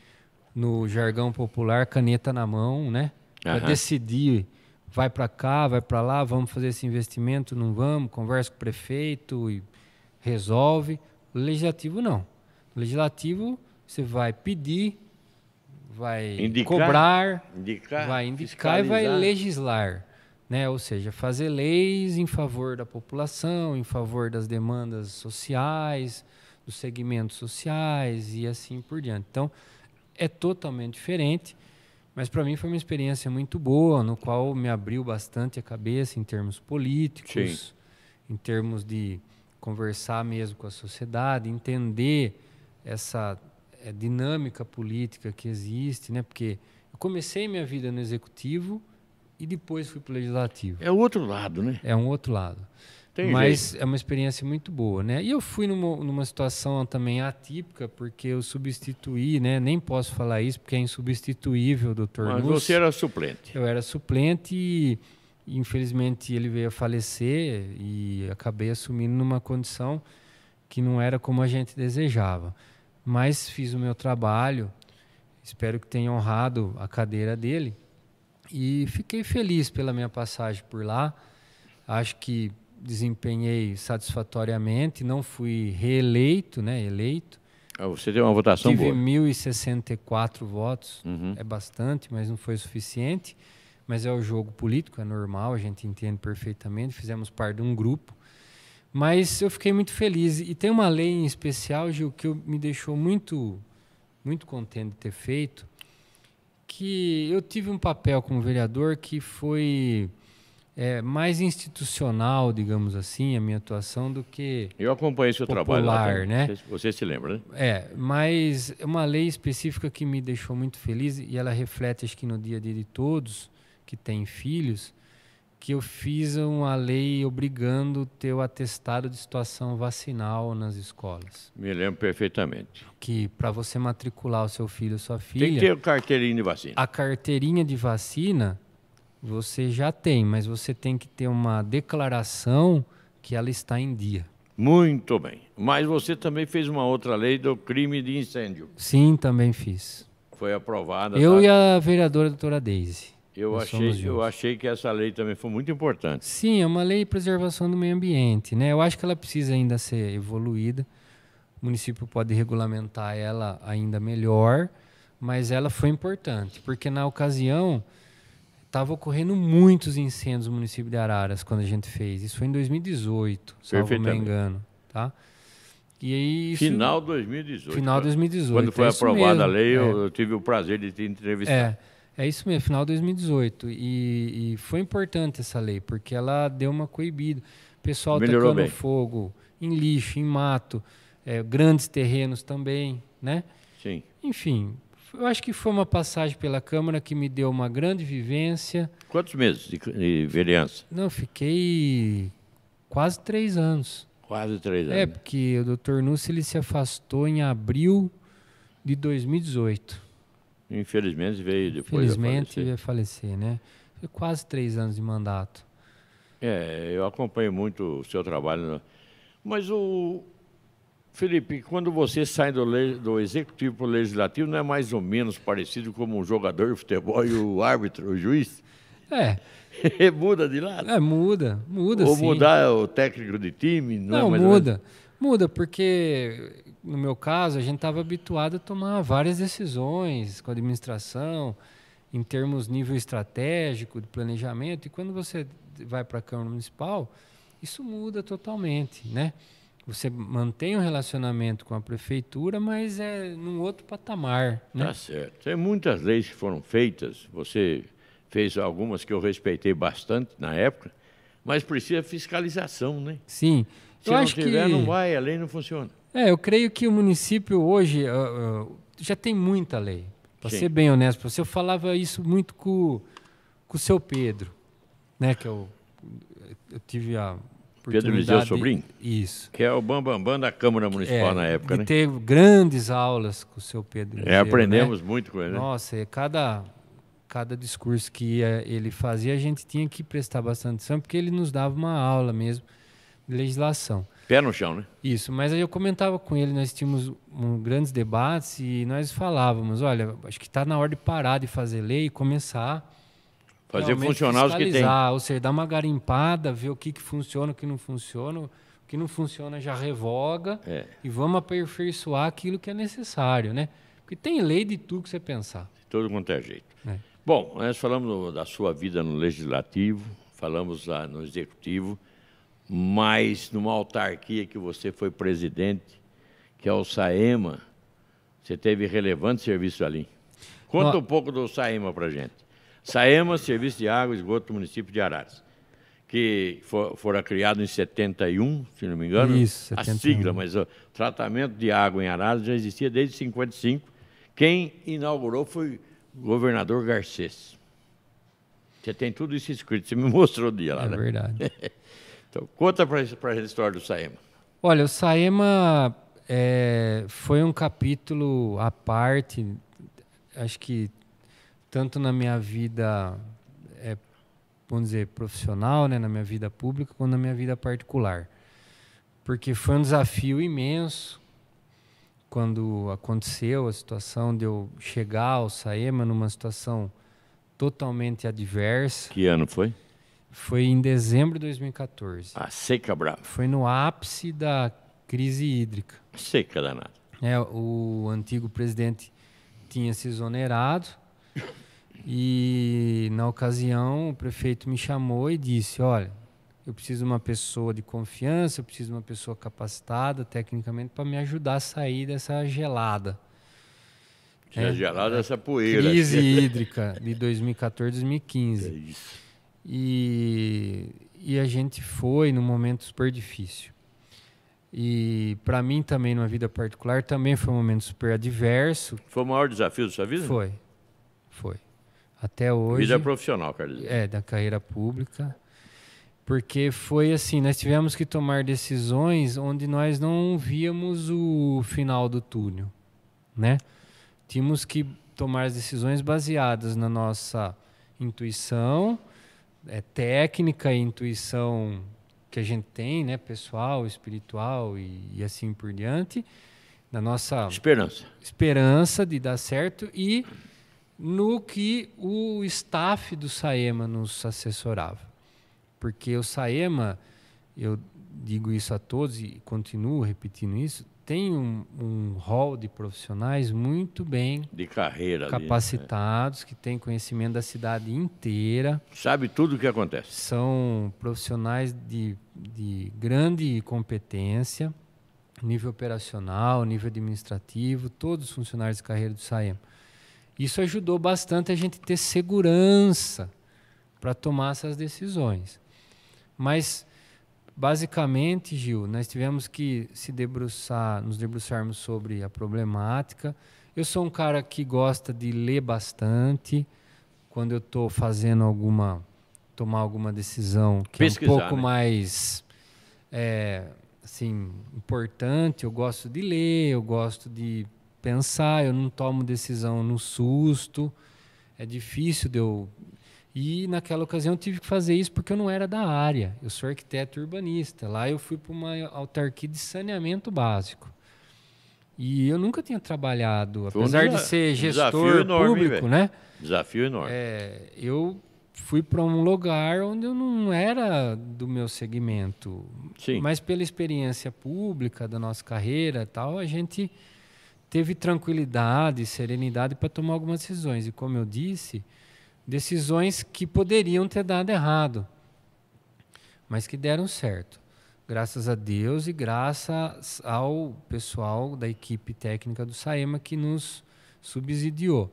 S2: no jargão popular caneta na mão, né? Para uhum. decidir vai para cá, vai para lá, vamos fazer esse investimento, não vamos, conversa com o prefeito e resolve. O legislativo não. legislativo você vai pedir, vai indicar, cobrar, indicar, vai indicar e vai legislar. Né? Ou seja, fazer leis em favor da população, em favor das demandas sociais, dos segmentos sociais e assim por diante. Então, é totalmente diferente, mas para mim foi uma experiência muito boa, no qual me abriu bastante a cabeça em termos políticos, Sim. em termos de conversar mesmo com a sociedade, entender essa é, é, dinâmica política que existe, né? Porque eu comecei minha vida no executivo e depois fui para o legislativo. É o outro lado, né? É um outro lado. Tem Mas jeito. é uma experiência muito boa, né? E eu fui numa, numa situação também atípica, porque eu substituí, né? Nem posso falar isso, porque é insubstituível, doutor Mas você era suplente. Eu era suplente e, infelizmente, ele veio a falecer e acabei assumindo numa condição que não era como a gente desejava mas fiz o meu trabalho, espero que tenha honrado a cadeira dele e fiquei feliz pela minha passagem por lá. Acho que desempenhei satisfatoriamente, não fui reeleito, né, eleito.
S1: Ah, você deu uma votação Tive boa.
S2: Tive 1.064 votos, uhum. é bastante, mas não foi suficiente. Mas é o jogo político, é normal, a gente entende perfeitamente. Fizemos parte de um grupo mas eu fiquei muito feliz. E tem uma lei em especial, Gil, que me deixou muito, muito contente de ter feito, que eu tive um papel como vereador que foi é, mais institucional, digamos assim, a minha atuação do que eu acompanhei seu popular, trabalho, lá, tá? né? Você, se lembra, né? É, mas é uma lei específica que me deixou muito feliz e ela reflete, acho que no dia a dia de todos que têm filhos, que eu fiz uma lei obrigando ter o atestado de situação vacinal nas escolas.
S1: Me lembro perfeitamente.
S2: Que para você matricular o seu filho ou sua filha. Tem que ter a
S1: carteirinha de vacina. A
S2: carteirinha de vacina você já tem, mas você tem que ter uma declaração que ela está em dia. Muito bem.
S1: Mas você também fez uma outra lei do crime de incêndio.
S2: Sim, também fiz.
S1: Foi aprovada. Eu tá? e
S2: a vereadora doutora Deise.
S1: Eu achei, eu achei que essa lei também foi muito importante.
S2: Sim, é uma lei de preservação do meio ambiente. Né? Eu acho que ela precisa ainda ser evoluída. O município pode regulamentar ela ainda melhor, mas ela foi importante, porque na ocasião estava ocorrendo muitos incêndios no município de Araras quando a gente fez. Isso foi em 2018, se eu não me engano. Tá? E aí, isso, final 2018. Final 2018. Quando foi é aprovada mesmo. a lei, é. eu,
S1: eu tive o prazer de te entrevistar. É.
S2: É isso mesmo, final de 2018. E, e foi importante essa lei, porque ela deu uma coibida. O pessoal tá Melhorou tacando bem. fogo em lixo, em mato, é, grandes terrenos também, né? Sim. Enfim, eu acho que foi uma passagem pela Câmara que me deu uma grande vivência.
S1: Quantos meses de, de vereança?
S2: Não, fiquei quase três anos. Quase três é, anos. É, porque o doutor Núcio ele se afastou em abril de 2018. Infelizmente
S1: veio depois. Infelizmente
S2: veio falecer. falecer, né? Foi quase três anos de mandato.
S1: É, eu acompanho muito o seu trabalho. Né? Mas o. Felipe, quando você sai do, do executivo para o legislativo, não é mais ou menos parecido como um jogador de futebol [LAUGHS] e o árbitro, o juiz? É. [LAUGHS] é. muda de lado? É, muda, muda Ou sim. mudar o técnico de time? Não, é não é muda.
S2: Muda, porque no meu caso, a gente estava habituado a tomar várias decisões com a administração, em termos nível estratégico, de planejamento, e quando você vai para a Câmara Municipal, isso muda totalmente, né? Você mantém um relacionamento com a prefeitura, mas é num outro patamar, né? Tá certo. Tem é, muitas
S1: leis que foram feitas, você fez algumas que eu respeitei bastante na época, mas precisa fiscalização, né? Sim. Sim. Se eu não tiver, que... Né, não vai, a lei não funciona.
S2: É, eu creio que o município hoje uh, uh, já tem muita lei. Para ser bem honesto, você eu falava isso muito com, com o seu Pedro, né? Que eu, eu tive a Pedro Liseu é Sobrinho?
S1: Isso. Que é o bambambam bam, bam da Câmara Municipal é, na época, né? teve
S2: grandes aulas com o seu Pedro Liseu. É, né? aprendemos né? muito com ele. Né? Nossa, cada, cada discurso que ia, eh, ele fazia, a gente tinha que prestar bastante atenção, porque ele nos dava uma aula mesmo legislação. Pé no chão, né? Isso, mas aí eu comentava com ele, nós tínhamos um, grandes debates e nós falávamos, olha, acho que está na hora de parar de fazer lei e começar fazer funcionar os que tem. Ou seja, dar uma garimpada, ver o que, que funciona, o que não funciona. O que não funciona já revoga é. e vamos aperfeiçoar aquilo que é necessário, né? Porque tem lei de tudo que você pensar. De
S1: todo quanto é jeito. É. Bom, nós falamos da sua vida no legislativo, falamos no executivo, mas numa autarquia que você foi presidente, que é o SAEMA, você teve relevante serviço ali. Conta um pouco do SAEMA para gente. SAEMA, Serviço de Água e Esgoto do Município de Araras, que for, fora criado em 71, se não me engano. Isso, 71. A sigla, mas o tratamento de água em Araras já existia desde 55. Quem inaugurou foi o governador Garcês. Você tem tudo isso escrito, você me [LAUGHS] mostrou o dia lá. É né? verdade. [LAUGHS] Então, conta para a gente a história do Saema.
S2: Olha, o Saema é, foi um capítulo à parte, acho que tanto na minha vida, é, vamos dizer, profissional, né, na minha vida pública, quanto na minha vida particular. Porque foi um desafio imenso quando aconteceu a situação de eu chegar ao Saema numa situação totalmente adversa. Que ano foi? Foi em dezembro de 2014. A ah, seca bravo. Foi no ápice da crise hídrica. Seca danada. É, o antigo presidente tinha se exonerado [COUGHS] e na ocasião o prefeito me chamou e disse, olha, eu preciso de uma pessoa de confiança, eu preciso de uma pessoa capacitada tecnicamente para me ajudar a sair dessa gelada. Essa é, gelada, é, essa poeira. Crise [LAUGHS] hídrica de 2014 2015. É isso. E, e a gente foi num momento super difícil. E para mim também, numa vida particular, também foi um momento super adverso.
S1: Foi o maior desafio da sua vida Foi,
S2: foi. Até hoje... Vida profissional, quer dizer. É, da carreira pública. Porque foi assim, nós tivemos que tomar decisões onde nós não víamos o final do túnel, né? Tínhamos que tomar as decisões baseadas na nossa intuição é, técnica e intuição que a gente tem, né, pessoal, espiritual e, e assim por diante, na nossa esperança, esperança de dar certo e no que o staff do Saema nos assessorava, porque o Saema, eu digo isso a todos e continuo repetindo isso, tem um, um hall de profissionais muito bem de carreira capacitados, ali, né? que têm conhecimento da cidade inteira.
S1: Sabe tudo o que acontece.
S2: São profissionais de, de grande competência, nível operacional, nível administrativo, todos os funcionários de carreira do SAEM. Isso ajudou bastante a gente ter segurança para tomar essas decisões. Mas Basicamente, Gil, nós tivemos que se debruçar, nos debruçarmos sobre a problemática. Eu sou um cara que gosta de ler bastante quando eu estou fazendo alguma, tomar alguma decisão que Pesquisar, é um pouco né? mais é, assim importante. Eu gosto de ler, eu gosto de pensar. Eu não tomo decisão no susto. É difícil de eu e naquela ocasião eu tive que fazer isso porque eu não era da área. Eu sou arquiteto urbanista. Lá eu fui para uma autarquia de saneamento básico. E eu nunca tinha trabalhado, apesar de ser gestor enorme, público, né?
S1: Desafio enorme.
S2: É, eu fui para um lugar onde eu não era do meu segmento. Sim. Mas pela experiência pública da nossa carreira, tal, a gente teve tranquilidade, serenidade para tomar algumas decisões. E como eu disse, Decisões que poderiam ter dado errado, mas que deram certo. Graças a Deus e graças ao pessoal da equipe técnica do SAEMA que nos subsidiou.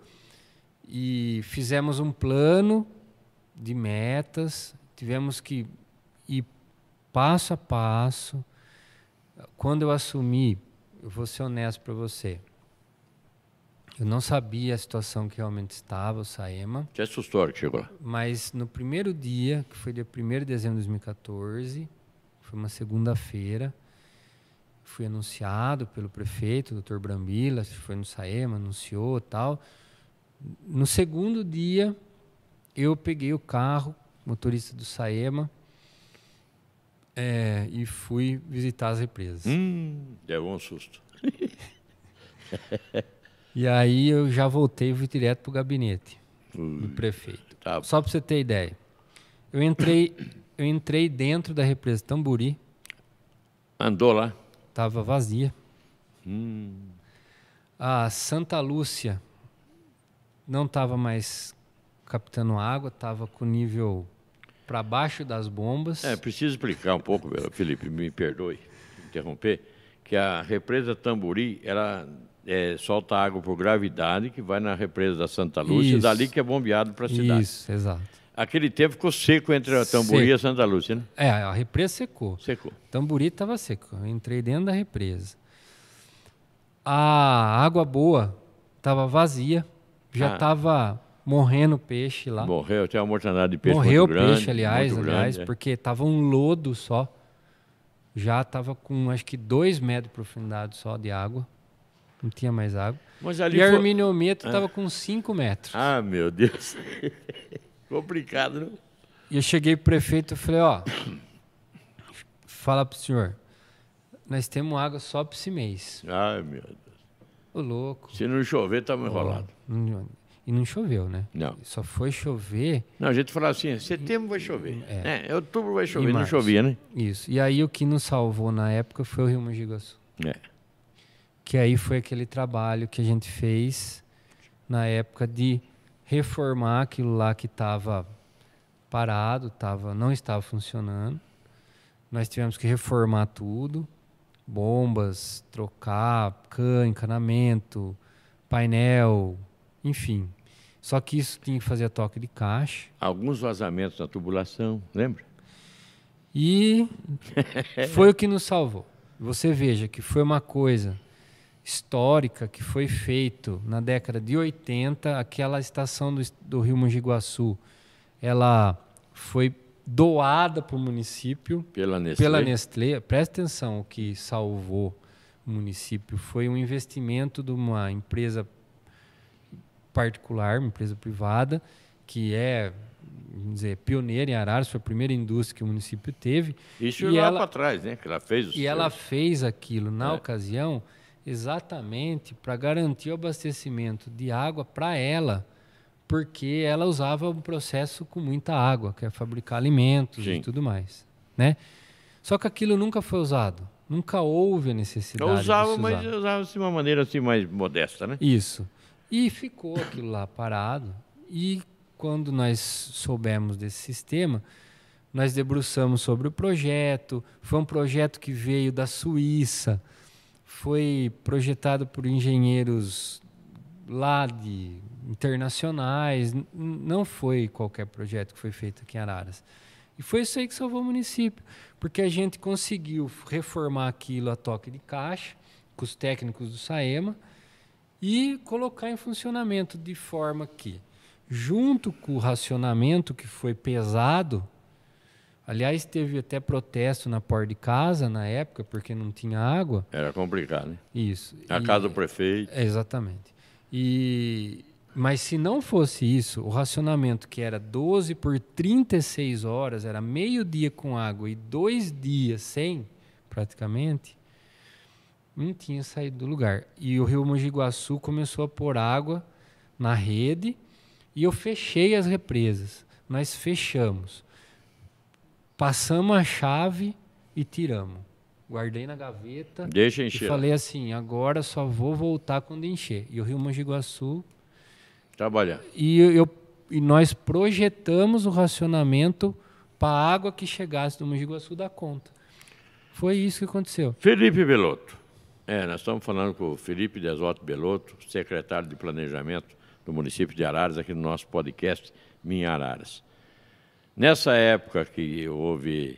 S2: E fizemos um plano de metas, tivemos que ir passo a passo. Quando eu assumi, eu vou ser honesto para você, eu não sabia a situação que realmente estava, o Saema.
S1: Te assustou que chegou lá?
S2: Mas no primeiro dia, que foi dia 1 de dezembro de 2014, foi uma segunda-feira, fui anunciado pelo prefeito, doutor Brambila, foi no Saema, anunciou tal. No segundo dia, eu peguei o carro, motorista do Saema, é, e fui visitar as represas. Hum, deu é um susto. [LAUGHS] E aí eu já voltei e fui direto para o gabinete Ui, do prefeito. Tá Só para você ter ideia. Eu entrei, eu entrei dentro da represa Tamburi. Andou lá? Estava vazia. Hum. A Santa Lúcia não estava mais captando água, estava com nível para baixo das bombas. É,
S1: preciso explicar um pouco, Felipe, me perdoe interromper, que a represa Tamburi, era é, solta água por gravidade, que vai na represa da Santa Lúcia, Isso. e dali que é bombeado para a cidade. Isso, exato. Aquele tempo ficou seco entre a Tamburi e a Santa Lúcia, né?
S2: É, a represa secou. Secou. Tamburi estava seco. Eu entrei dentro da represa. A água boa estava vazia, já estava ah. morrendo peixe lá. Morreu, tinha uma mortandade de peixe Morreu muito peixe, grande, aliás, aliás, grande, é. porque estava um lodo só. Já estava com acho que dois metros de profundidade só de água não tinha mais água. Mas ali e a herminiometro estava ah. com 5 metros. Ah, meu Deus. [LAUGHS] Complicado, não? Né? E eu cheguei o prefeito e falei, ó, fala para o senhor, nós temos água só para esse mês. Ai, meu Deus. Ô, louco. Se não chover, estava enrolado. enrolados. E não choveu, né? Não. Só foi chover. Não, a gente
S1: falava assim: setembro vai chover. É. é outubro vai chover, não chovia, né? Isso.
S2: E aí o que nos salvou na época foi o Rio Mojiguaçu. É que aí foi aquele trabalho que a gente fez na época de reformar aquilo lá que estava parado, tava, não estava funcionando. Nós tivemos que reformar tudo, bombas, trocar can, encanamento, painel, enfim. Só que isso tinha que fazer a toque de caixa.
S1: Alguns vazamentos na tubulação,
S2: lembra? E [LAUGHS] foi o que nos salvou. Você veja que foi uma coisa histórica que foi feito na década de 80, aquela estação do, do Rio Mangiguaçu, ela foi doada para o município pela Nestlé. pela Nestlé. Presta atenção, o que salvou o município foi um investimento de uma empresa particular, uma empresa privada, que é vamos dizer, pioneira em Araras, foi a primeira indústria que o município teve. Isso e lá para
S1: trás, né? Que ela fez E seus... ela
S2: fez aquilo na é. ocasião exatamente para garantir o abastecimento de água para ela, porque ela usava um processo com muita água, que é fabricar alimentos Sim. e tudo mais, né? Só que aquilo nunca foi usado, nunca houve a necessidade. Eu usava, mas usava-se assim, de uma maneira assim
S1: mais modesta, né?
S2: Isso. E ficou aquilo lá parado. E quando nós soubemos desse sistema, nós debruçamos sobre o projeto. Foi um projeto que veio da Suíça foi projetado por engenheiros lá de internacionais, não foi qualquer projeto que foi feito aqui em Araras. E foi isso aí que salvou o município, porque a gente conseguiu reformar aquilo a toque de caixa, com os técnicos do SAEMA, e colocar em funcionamento de forma que, junto com o racionamento que foi pesado, Aliás, teve até protesto na porta de casa na época, porque não tinha água.
S1: Era complicado, né? Isso. A e, casa do prefeito. É,
S2: exatamente. E, mas se não fosse isso, o racionamento que era 12 por 36 horas, era meio dia com água e dois dias sem, praticamente, não tinha saído do lugar. E o Rio Mojiguaçu começou a pôr água na rede e eu fechei as represas. Nós fechamos. Passamos a chave e tiramos. Guardei na gaveta. Deixa encher. E falei assim: agora só vou voltar quando encher. E o Rio Mangiguaçu. trabalha. E, eu, e nós projetamos o racionamento para a água que chegasse do Mangiguaçu da conta. Foi isso que aconteceu.
S1: Felipe Belotto. É, nós estamos falando com o Felipe Desoto Belotto, secretário de Planejamento do município de Araras, aqui no nosso podcast Minha Araras. Nessa época que houve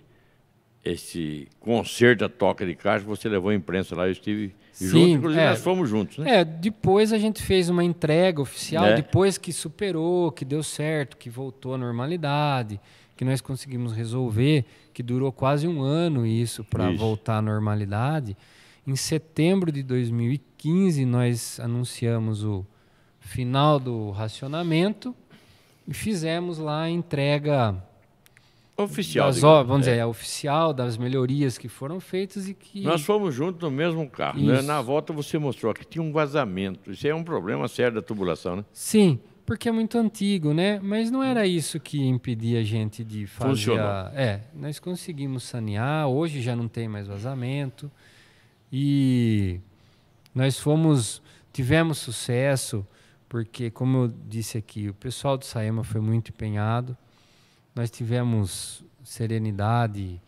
S1: esse concerto da Toca de Caixa, você levou a imprensa lá, eu estive Sim, junto, inclusive é, nós fomos juntos, né? É,
S2: depois a gente fez uma entrega oficial, é. depois que superou, que deu certo, que voltou à normalidade, que nós conseguimos resolver, que durou quase um ano isso para voltar à normalidade. Em setembro de 2015, nós anunciamos o final do racionamento e fizemos lá a entrega oficial. Das, vamos é. dizer, é a oficial, das melhorias que foram feitas e que. Nós fomos juntos no mesmo carro. Né? Na
S1: volta você mostrou que tinha um vazamento. Isso é um problema sério da tubulação, né?
S2: Sim, porque é muito antigo, né? Mas não era isso que impedia a gente de fazer. Funcionou. A... É, nós conseguimos sanear, hoje já não tem mais vazamento. E nós fomos. Tivemos sucesso, porque, como eu disse aqui, o pessoal do Saema foi muito empenhado nós tivemos serenidade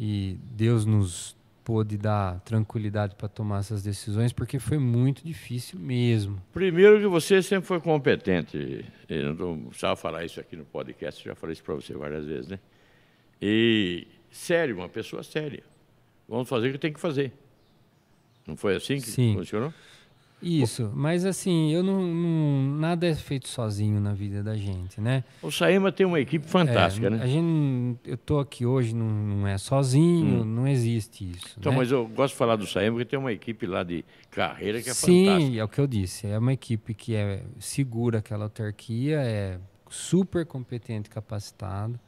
S2: e Deus nos pôde dar tranquilidade para tomar essas decisões, porque foi muito difícil mesmo.
S1: Primeiro que você sempre foi competente. Eu não precisava falar isso aqui no podcast, já falei isso para você várias vezes, né? E sério, uma pessoa séria. Vamos fazer o que tem que fazer. Não foi assim que Sim. funcionou? Sim.
S2: Isso, mas assim, eu não, não, nada é feito sozinho na vida da gente, né? O Saema tem uma equipe fantástica, é, né? A gente, eu estou aqui hoje, não, não é sozinho, hum. não existe isso. Então, né? mas
S1: eu gosto de falar do Saema porque tem uma equipe lá de carreira que é Sim, fantástica.
S2: Sim, é o que eu disse. É uma equipe que é segura aquela autarquia, é super competente, capacitada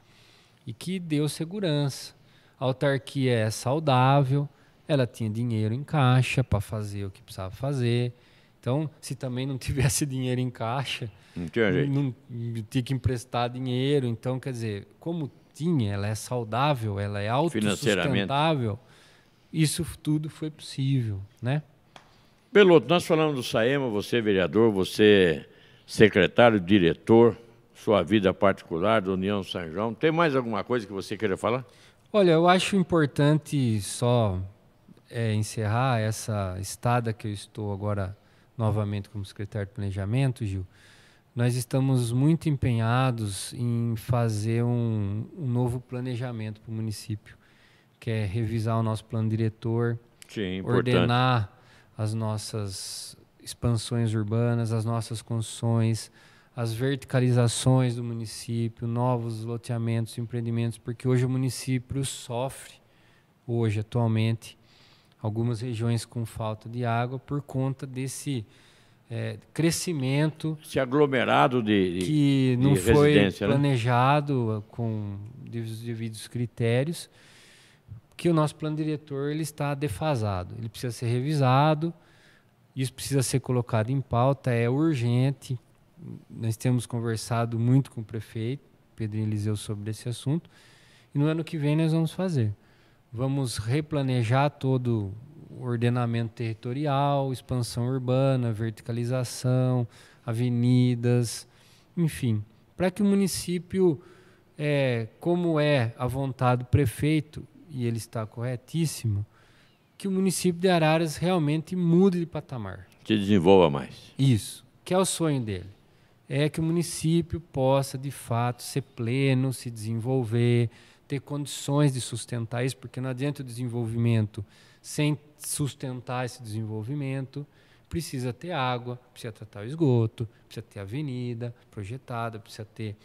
S2: e que deu segurança. A autarquia é saudável ela tinha dinheiro em caixa para fazer o que precisava fazer. Então, se também não [LAUGHS] tivesse dinheiro em caixa, não tinha, jeito. Não, tinha que emprestar dinheiro. Então, quer dizer, como tinha, ela é saudável, ela é autossustentável, isso tudo foi possível, né?
S1: Peloto, nós falamos do Saema, você é vereador, você é secretário, diretor, sua vida particular do União São João. Tem mais alguma coisa que você queira falar?
S2: Olha, eu acho importante só é, encerrar essa estada que eu estou agora novamente como secretário de planejamento, Gil, nós estamos muito empenhados em fazer um, um novo planejamento para o município, que é revisar o nosso plano diretor, Sim, é ordenar as nossas expansões urbanas, as nossas construções, as verticalizações do município, novos loteamentos, empreendimentos, porque hoje o município sofre, hoje, atualmente, algumas regiões com falta de água por conta desse é, crescimento. Esse
S1: aglomerado
S2: de, de Que não de foi né? planejado né? com os devidos critérios, que o nosso plano diretor ele está defasado. Ele precisa ser revisado, isso precisa ser colocado em pauta, é urgente. Nós temos conversado muito com o prefeito, Pedro Eliseu, sobre esse assunto. E no ano que vem nós vamos fazer vamos replanejar todo o ordenamento territorial, expansão urbana, verticalização, avenidas, enfim, para que o município, é, como é a vontade do prefeito, e ele está corretíssimo, que o município de Araras realmente mude de patamar.
S1: Que desenvolva mais.
S2: Isso, que é o sonho dele. É que o município possa, de fato, ser pleno, se desenvolver, ter condições de sustentar isso, porque não adianta o desenvolvimento sem sustentar esse desenvolvimento. Precisa ter água, precisa tratar o esgoto, precisa ter avenida projetada, precisa ter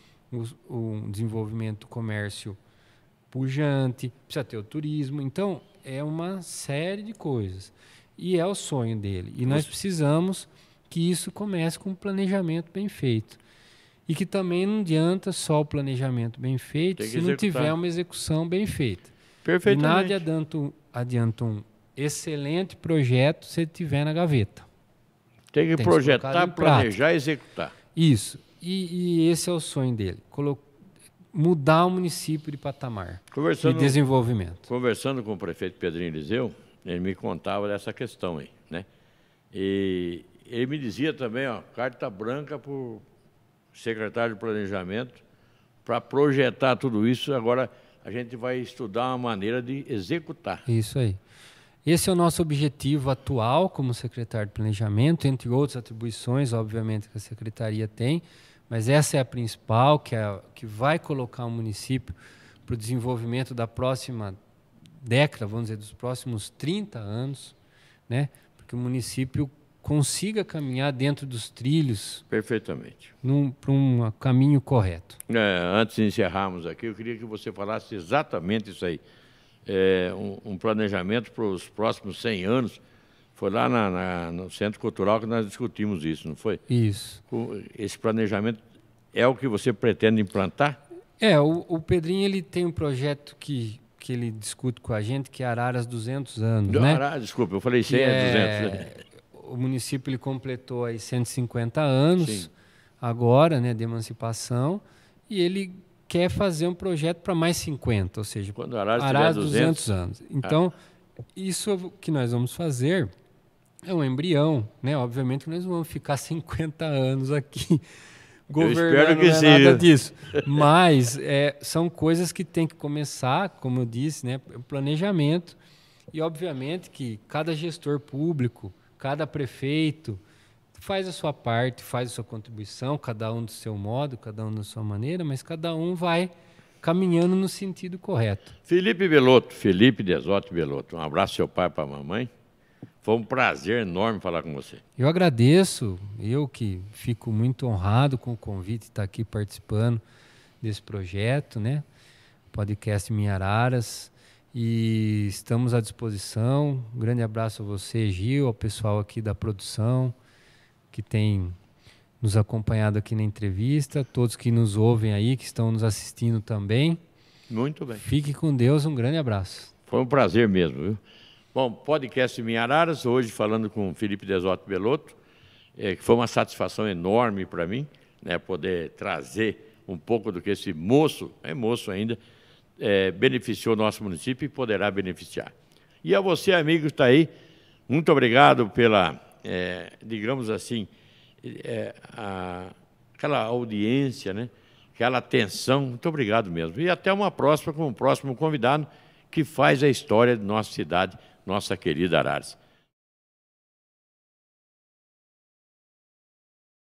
S2: um desenvolvimento do comércio pujante, precisa ter o turismo. Então, é uma série de coisas. E é o sonho dele. E nós precisamos que isso comece com um planejamento bem feito e que também não adianta só o planejamento bem feito se não tiver uma execução bem feita. Perfeitamente. E nada adianta, um excelente projeto se ele tiver na gaveta. Tem que Tem projetar, planejar e executar. Isso. E, e, esse é o sonho dele. colocar mudar o município de patamar conversando, de desenvolvimento.
S1: Conversando com o prefeito Pedrinho Eliseu, ele me contava dessa questão aí, né? E ele me dizia também, ó, carta branca por secretário de Planejamento, para projetar tudo isso. Agora a gente vai estudar uma maneira de executar.
S2: Isso aí. Esse é o nosso objetivo atual como secretário de Planejamento, entre outras atribuições, obviamente, que a secretaria tem, mas essa é a principal, que, é, que vai colocar o município para o desenvolvimento da próxima década, vamos dizer, dos próximos 30 anos, né? porque o município consiga caminhar dentro dos trilhos. Perfeitamente. Para um caminho correto.
S1: É, antes de encerrarmos aqui, eu queria que você falasse exatamente isso aí. É, um, um, planejamento para os próximos 100 anos. Foi lá na, na, no Centro Cultural que nós discutimos isso, não foi? Isso. esse planejamento é o que você pretende implantar?
S2: É, o, o Pedrinho ele tem um projeto que que ele discute com a gente, que é Araras 200 anos, Não, né? Araras, desculpa, eu falei 100 é, 200 o município ele completou aí 150 anos Sim. agora, né, de emancipação, e ele quer fazer um projeto para mais 50, ou seja, quando Arás, Arás 200, 200 anos. Ah. Então, ah. isso que nós vamos fazer é um embrião, né? Obviamente nós vamos ficar 50 anos aqui [LAUGHS] governando, não é seja. nada disso. Mas é, são coisas que tem que começar, como eu disse, né? Planejamento e obviamente que cada gestor público cada prefeito faz a sua parte, faz a sua contribuição, cada um do seu modo, cada um da sua maneira, mas cada um vai caminhando no sentido correto. Felipe
S1: Beloto, Felipe Desote Beloto, um abraço seu pai para a mamãe. Foi um prazer enorme falar com você.
S2: Eu agradeço, eu que fico muito honrado com o convite de estar aqui participando desse projeto, né? Podcast Minha Araras. E estamos à disposição. Um grande abraço a você, Gil, ao pessoal aqui da produção que tem nos acompanhado aqui na entrevista, todos que nos ouvem aí, que estão nos assistindo também. Muito bem. Fique com Deus, um grande abraço.
S1: Foi um prazer mesmo, viu? Bom, podcast Minhararas, hoje falando com Felipe Desoto Belotto, é, que foi uma satisfação enorme para mim, né, poder trazer um pouco do que esse moço, é moço ainda, é, beneficiou nosso município e poderá beneficiar. E a você, amigo, está aí, muito obrigado pela, é, digamos assim, é, a, aquela audiência, né? aquela atenção. Muito obrigado mesmo. E até uma próxima com o um próximo convidado que faz a história de nossa cidade, nossa querida Araras.